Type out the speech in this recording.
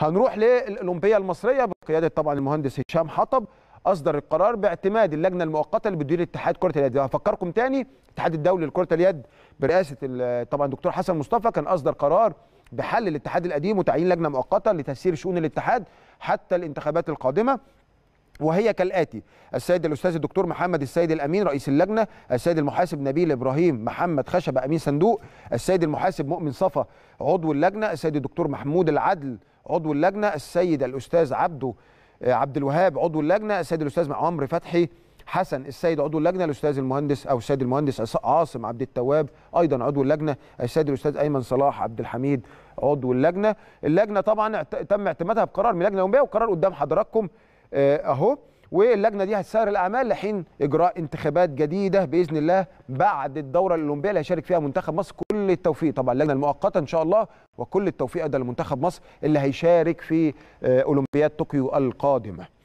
هنروح للاولمبيه المصريه بقياده طبعا المهندس هشام حطب اصدر القرار باعتماد اللجنه المؤقته اللي بتدير اتحاد كره اليد هفكركم تاني الاتحاد الدولي لكره اليد برئاسه آه، طبعا دكتور حسن مصطفى كان اصدر قرار بحل الاتحاد القديم وتعيين لجنه مؤقته لتسيير شؤون الاتحاد حتى الانتخابات القادمه وهي كالاتي السيد الاستاذ الدكتور محمد السيد الامين رئيس اللجنه السيد المحاسب نبيل ابراهيم محمد خشبه امين صندوق السيد المحاسب مؤمن صفا عضو اللجنه السيد الدكتور محمود العدل عضو اللجنه السيد الاستاذ عبده آه، عبد الوهاب عضو اللجنه السيد الاستاذ عمرو فتحي حسن السيد عضو اللجنه الاستاذ المهندس او السيد المهندس عاصم عبد التواب ايضا عضو اللجنه السيد الاستاذ ايمن صلاح عبد الحميد عضو اللجنه اللجنه طبعا تم اعتمادها بقرار من اللجنه النوبيه وقرار قدام حضراتكم آه، اهو واللجنه دي هتسير الاعمال لحين اجراء انتخابات جديده باذن الله بعد الدوره الاولمبيه اللي هيشارك فيها منتخب مصر كل التوفيق طبعا اللجنه المؤقته ان شاء الله وكل التوفيق ده لمنتخب مصر اللي هيشارك في آه، اولمبياد طوكيو القادمه